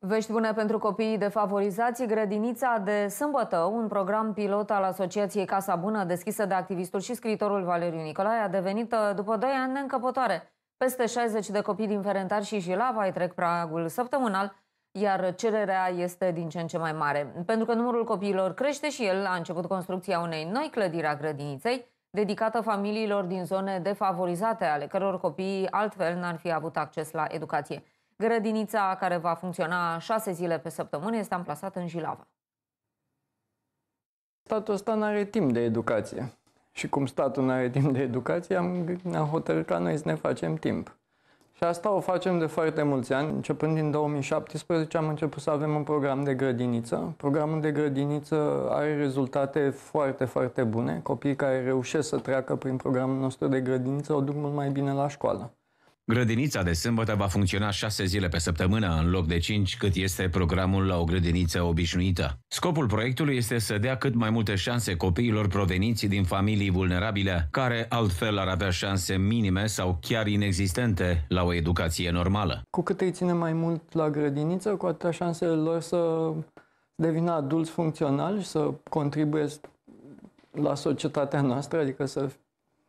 Vești bune pentru copiii defavorizați, Grădinița de Sâmbătă, un program pilot al Asociației Casa Bună, deschisă de activistul și scriitorul Valeriu Nicolae, a devenit uh, după 2 ani neîncăpătoare. încăpătoare. Peste 60 de copii din Ferentar și Jilava îi trec pragul săptămânal, iar cererea este din ce în ce mai mare. Pentru că numărul copiilor crește și el a început construcția unei noi clădiri a grădiniței, dedicată familiilor din zone defavorizate, ale căror copii altfel n-ar fi avut acces la educație. Grădinița, care va funcționa șase zile pe săptămână, este amplasată în Jilava. Statul ăsta nu are timp de educație. Și cum statul nu are timp de educație, am, am hotărât ca noi să ne facem timp. Și asta o facem de foarte mulți ani. Începând din 2017 am început să avem un program de grădiniță. Programul de grădiniță are rezultate foarte, foarte bune. Copiii care reușesc să treacă prin programul nostru de grădiniță o duc mult mai bine la școală. Grădinița de sâmbătă va funcționa șase zile pe săptămână, în loc de cinci, cât este programul la o grădiniță obișnuită. Scopul proiectului este să dea cât mai multe șanse copiilor proveniți din familii vulnerabile, care altfel ar avea șanse minime sau chiar inexistente la o educație normală. Cu cât îi ține mai mult la grădiniță, cu atâta șansele lor să devină adulți funcționali, să contribuie la societatea noastră, adică să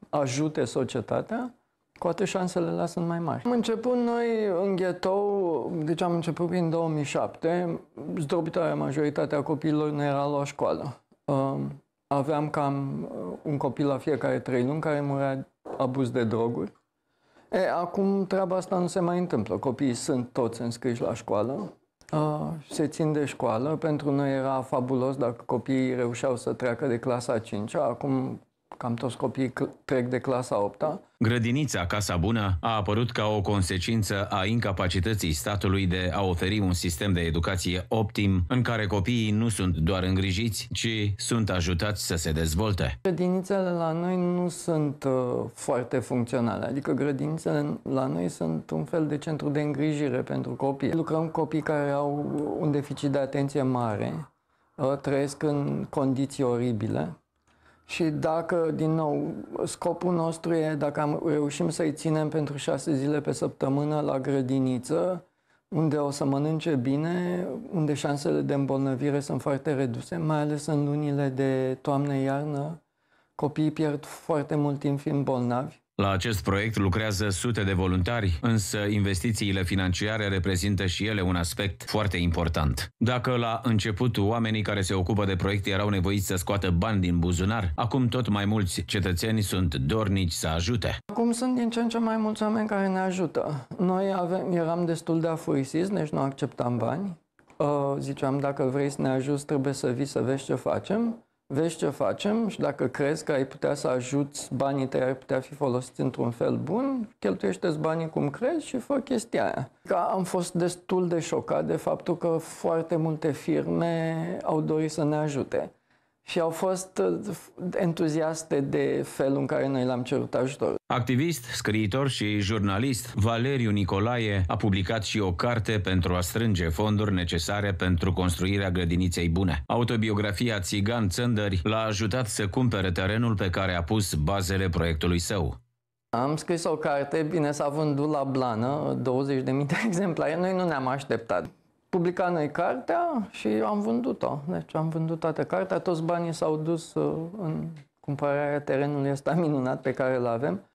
ajute societatea cu atât șansele la sunt mai mari. Am început noi în ghetou, deci am început prin 2007, zdrobitoarea majoritatea copiilor nu era la școală. Um, aveam cam uh, un copil la fiecare trei luni care murea abuz de droguri. E, acum treaba asta nu se mai întâmplă. Copiii sunt toți înscriși la școală, uh, se țin de școală. Pentru noi era fabulos dacă copiii reușeau să treacă de clasa 5 Acum cam toți copiii trec de clasa 8 -a. Grădinița Casa Bună a apărut ca o consecință a incapacității statului de a oferi un sistem de educație optim în care copiii nu sunt doar îngrijiți, ci sunt ajutați să se dezvolte. Grădinițele la noi nu sunt uh, foarte funcționale, adică grădinițele la noi sunt un fel de centru de îngrijire pentru copii. Lucrăm copii care au un deficit de atenție mare, uh, trăiesc în condiții oribile, și dacă, din nou, scopul nostru e, dacă am, reușim să-i ținem pentru șase zile pe săptămână la grădiniță, unde o să mănânce bine, unde șansele de îmbolnăvire sunt foarte reduse, mai ales în lunile de toamnă-iarnă, copiii pierd foarte mult timp fiind bolnavi. La acest proiect lucrează sute de voluntari, însă investițiile financiare reprezintă și ele un aspect foarte important. Dacă la început oamenii care se ocupă de proiect erau nevoiți să scoată bani din buzunar, acum tot mai mulți cetățeni sunt dornici să ajute. Acum sunt din ce în ce mai mulți oameni care ne ajută. Noi avem, eram destul de afurisiți, deci nu acceptam bani. Uh, ziceam, dacă vrei să ne ajuți, trebuie să vii să vezi ce facem vezi ce facem și dacă crezi că ai putea să ajuți, banii tăi ar putea fi folosit într-un fel bun, cheltuiește-ți banii cum crezi și fă chestia aia. Ca am fost destul de șocat de faptul că foarte multe firme au dorit să ne ajute și au fost uh, entuziaste de felul în care noi l am cerut ajutor. Activist, scriitor și jurnalist, Valeriu Nicolae a publicat și o carte pentru a strânge fonduri necesare pentru construirea grădiniței bune. Autobiografia Țigan Țândări l-a ajutat să cumpere terenul pe care a pus bazele proiectului său. Am scris o carte, bine s-a vândut la blană, 20.000 de exemplare, noi nu ne-am așteptat publica noi cartea și am vândut-o. Deci am vândut toată cartea, toți banii s-au dus uh, în cumpărarea terenului ăsta minunat pe care îl avem.